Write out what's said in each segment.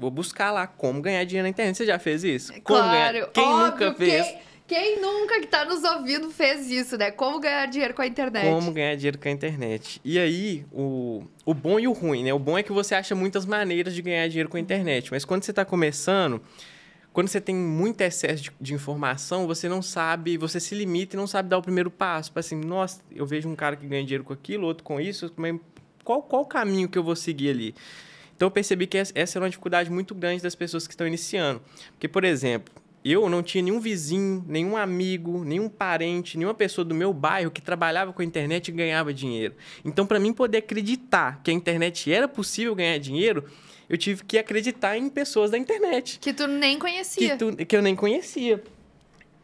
Vou buscar lá como ganhar dinheiro na internet. Você já fez isso? Como claro, ganhar... Quem óbvio, nunca fez? Quem, quem nunca que está nos ouvindo fez isso, né? Como ganhar dinheiro com a internet. Como ganhar dinheiro com a internet. E aí, o, o bom e o ruim, né? O bom é que você acha muitas maneiras de ganhar dinheiro com a internet. Mas quando você está começando, quando você tem muito excesso de, de, informação, você não sabe, você se limita e não sabe dar o primeiro passo. para tipo Assim, nossa, eu vejo um cara que ganha dinheiro com aquilo, outro com isso, mas qual, qual o caminho que eu vou seguir ali? Então eu percebi que essa era uma dificuldade muito grande das pessoas que estão iniciando. Porque, por exemplo, eu não tinha nenhum vizinho, nenhum amigo, nenhum parente, nenhuma pessoa do meu bairro que trabalhava com a internet e ganhava dinheiro. Então, para mim poder acreditar que a internet era possível ganhar dinheiro, eu tive que acreditar em pessoas da internet. Que tu nem conhecia. Que, tu, que eu nem conhecia.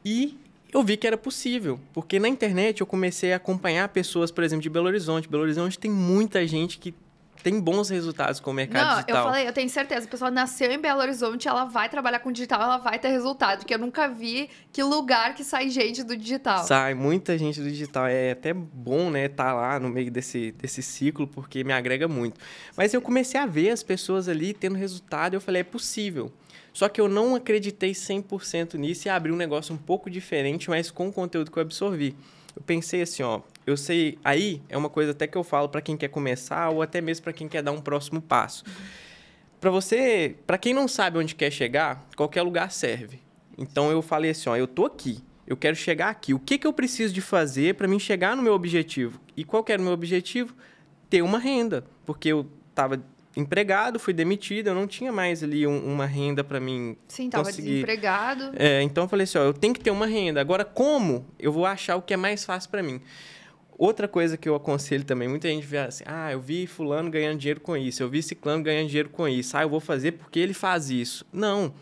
E eu vi que era possível, porque na internet eu comecei a acompanhar pessoas, por exemplo, de Belo Horizonte. Belo Horizonte tem muita gente que tem bons resultados com o mercado não, digital. Eu falei, eu tenho certeza, a pessoa nasceu em Belo Horizonte, ela vai trabalhar com digital, ela vai ter resultado, porque eu nunca vi que lugar que sai gente do digital. Sai muita gente do digital, é até bom, né, estar tá lá no meio desse, desse ciclo, porque me agrega muito. Mas eu comecei a ver as pessoas ali tendo resultado, eu falei, é possível. Só que eu não acreditei 100% nisso e abri um negócio um pouco diferente, mas com o conteúdo que eu absorvi. Eu pensei assim, ó, eu sei, aí é uma coisa até que eu falo para quem quer começar ou até mesmo para quem quer dar um próximo passo. Para você, para quem não sabe onde quer chegar, qualquer lugar serve. Então eu falei assim, ó, eu tô aqui, eu quero chegar aqui. O que que eu preciso de fazer para mim chegar no meu objetivo? E qual que era o meu objetivo? Ter uma renda, porque eu estava empregado, fui demitido, eu não tinha mais ali um, uma renda para mim Sim, estava desempregado. É, então eu falei assim, ó, eu tenho que ter uma renda. Agora como eu vou achar o que é mais fácil para mim? Outra coisa que eu aconselho também, muita gente vê assim, ah, eu vi fulano ganhando dinheiro com isso, eu vi ciclano ganhando dinheiro com isso, ah, eu vou fazer porque ele faz isso. Não,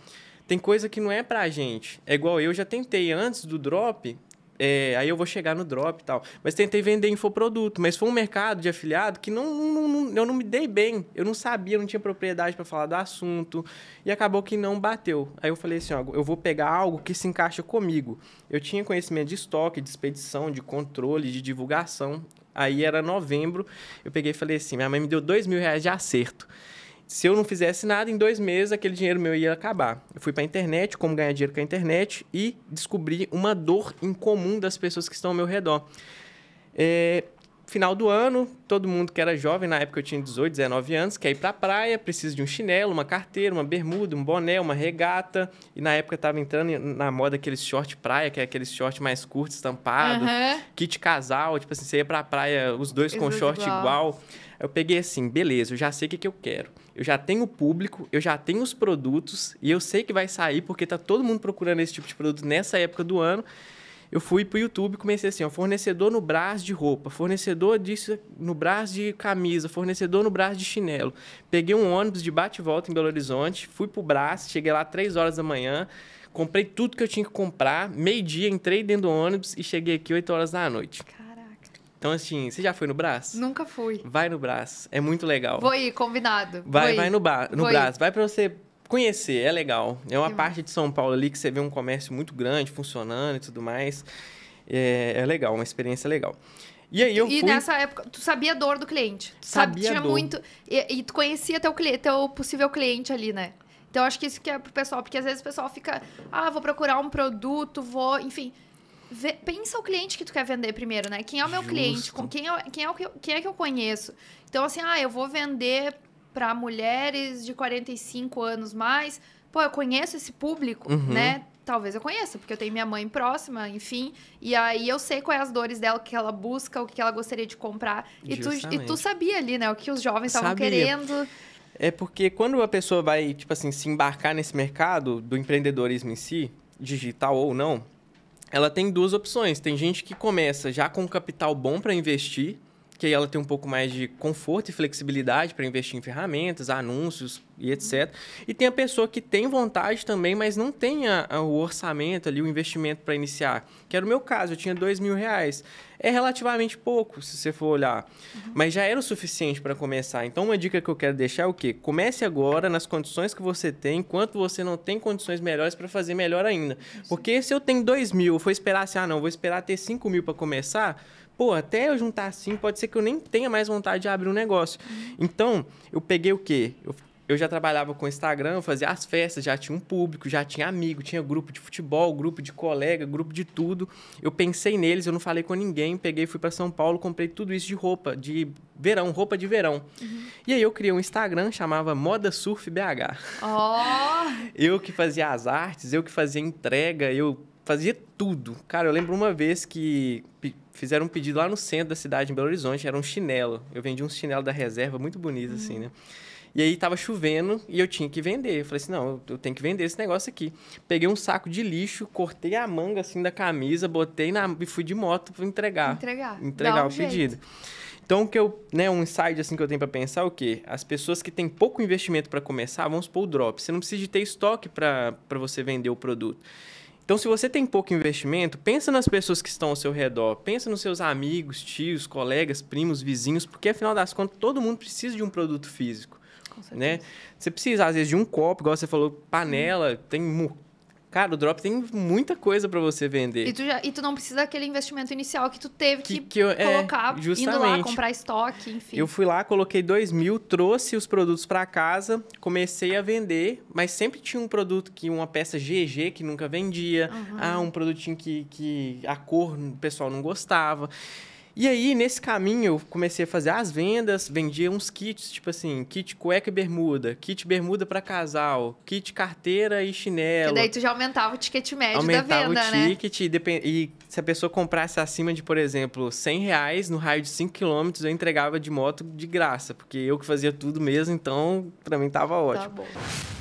tem coisa que não é pra gente. É igual eu já tentei antes do drop, é, aí eu vou chegar no drop e tal. Mas tentei vender infoproduto, mas foi um mercado de afiliado que não, não, não eu não me dei bem. Eu não sabia, não tinha propriedade para falar do assunto. E acabou que não bateu. Aí eu falei assim: ó, eu vou pegar algo que se encaixa comigo. Eu tinha conhecimento de estoque, de expedição, de controle, de divulgação. Aí era novembro, eu peguei e falei assim: minha mãe me deu dois mil reais de acerto se eu não fizesse nada, em dois meses aquele dinheiro meu ia acabar. Eu fui para a internet, como ganhar dinheiro com a internet, e descobri uma dor em comum das pessoas que estão ao meu redor. É, final do ano, todo mundo que era jovem, na época eu tinha 18, 19 anos, quer ir pra praia, precisa de um chinelo, uma carteira, uma bermuda, um boné, uma regata. E na época tava entrando na moda aqueles short praia, que é aqueles short mais curto, estampado, uhum. kit casal, tipo assim, você ia pra praia, os dois Isso com short igual. igual. Eu peguei assim, beleza, eu já sei o que, que eu quero. Eu já tenho o público, eu já tenho os produtos, e eu sei que vai sair, porque tá todo mundo procurando esse tipo de produto nessa época do ano eu fui pro YouTube e comecei assim, ó, fornecedor no brás de roupa, fornecedor disso no brás de camisa, fornecedor no brás de chinelo. Peguei um ônibus de bate-volta em Belo Horizonte, fui pro brás, cheguei lá três horas da manhã, comprei tudo que eu tinha que comprar, meio-dia entrei dentro do ônibus e cheguei aqui oito horas da noite. Então, assim, você já foi no Brás? Nunca fui. Vai no Brás. É muito legal. Vou ir, combinado. Vai, vai no, no Brás. Vai pra você conhecer, é legal. É uma é parte de São Paulo ali que você vê um comércio muito grande funcionando e tudo mais. É, é legal, uma experiência legal. E aí eu E fui... nessa época, tu sabia a dor do cliente. Tu sabia dor. muito. E, e, tu conhecia teu, cliente, teu possível cliente ali, né? Então acho que isso que é pro pessoal, porque às vezes o pessoal fica, ah, vou procurar um produto, vou, enfim. Vê, pensa o cliente que tu quer vender primeiro, né? Quem é o meu Justo. cliente? Com quem, é, quem, é o que, quem é que eu conheço? Então, assim, ah, eu vou vender para mulheres de 45 anos mais. Pô, eu conheço esse público, uhum. né? Talvez eu conheça, porque eu tenho minha mãe próxima, enfim. E aí eu sei quais as dores dela, o que ela busca, o que ela gostaria de comprar. E tu, e tu, sabia ali, né? O que os jovens estavam querendo. É porque quando a pessoa vai, tipo assim, se embarcar nesse mercado do empreendedorismo em si, digital ou não, ela tem duas opções. Tem gente que começa já com um capital bom para investir, porque ela tem um pouco mais de conforto e flexibilidade para investir em ferramentas, anúncios e etc. E tem a pessoa que tem vontade também, mas não tem a, a, o orçamento ali, o investimento para iniciar. Que era o meu caso, eu tinha dois mil reais. É relativamente pouco, se você for olhar. Uhum. Mas já era o suficiente para começar. Então, uma dica que eu quero deixar é o quê? Comece agora nas condições que você tem, enquanto você não tem condições melhores para fazer melhor ainda. Porque se eu tenho dois mil, eu vou esperar assim, ah, não, vou esperar ter cinco mil para começar pô, até eu juntar assim, pode ser que eu nem tenha mais vontade de abrir um negócio. Então, eu peguei o quê? Eu, eu já trabalhava com Instagram, fazia as festas, já tinha um público, já tinha amigo, tinha grupo de futebol, grupo de colega, grupo de tudo. Eu pensei neles, eu não falei com ninguém, peguei, fui para São Paulo, comprei tudo isso de roupa, de verão, roupa de verão. Uhum. E aí eu criei um Instagram, chamava Moda Surf BH. Oh. eu que fazia as artes, eu que fazia entrega, eu fazia tudo. Cara, eu lembro uma vez que fizeram um pedido lá no centro da cidade, em Belo Horizonte, era um chinelo. Eu vendi um chinelo da reserva, muito bonito, uhum. assim, né? E aí tava chovendo e eu tinha que vender. Eu falei assim, não, eu tenho que vender esse negócio aqui. Peguei um saco de lixo, cortei a manga assim da camisa, botei na e fui de moto para entregar. Entregar. Entregar o pedido. Então o que eu, né, um insight assim que eu tenho para pensar é o quê? As pessoas que têm pouco investimento para começar, vamos supor o drop. Você não precisa de ter estoque para você vender o produto. Então, se você tem pouco investimento, pensa nas pessoas que estão ao seu redor, pensa nos seus amigos, tios, colegas, primos, vizinhos, porque afinal das contas todo mundo precisa de um produto físico, né? Você precisa às vezes de um copo, igual você falou, panela, hum. tem Cara, o drop tem muita coisa para você vender. E tu, já, e tu não precisa daquele investimento inicial que tu teve que, que, que eu, é, colocar, é, justamente. indo lá comprar estoque, enfim. Eu fui lá, coloquei dois mil, trouxe os produtos para casa, comecei a vender, mas sempre tinha um produto que uma peça GG que nunca vendia, uhum. ah, um produtinho que, que a cor o pessoal não gostava. E aí, nesse caminho, eu comecei a fazer as vendas, vendia uns kits, tipo assim, kit cueca e bermuda, kit bermuda para casal, kit carteira e chinelo. E daí tu já aumentava o ticket médio aumentava da venda, né? Aumentava o ticket né? e, se a pessoa comprasse acima de, por exemplo, 100 reais, no raio de 5 quilômetros eu entregava de moto de graça, porque eu que fazia tudo mesmo, então pra mim tava tá ótimo. Tá bom.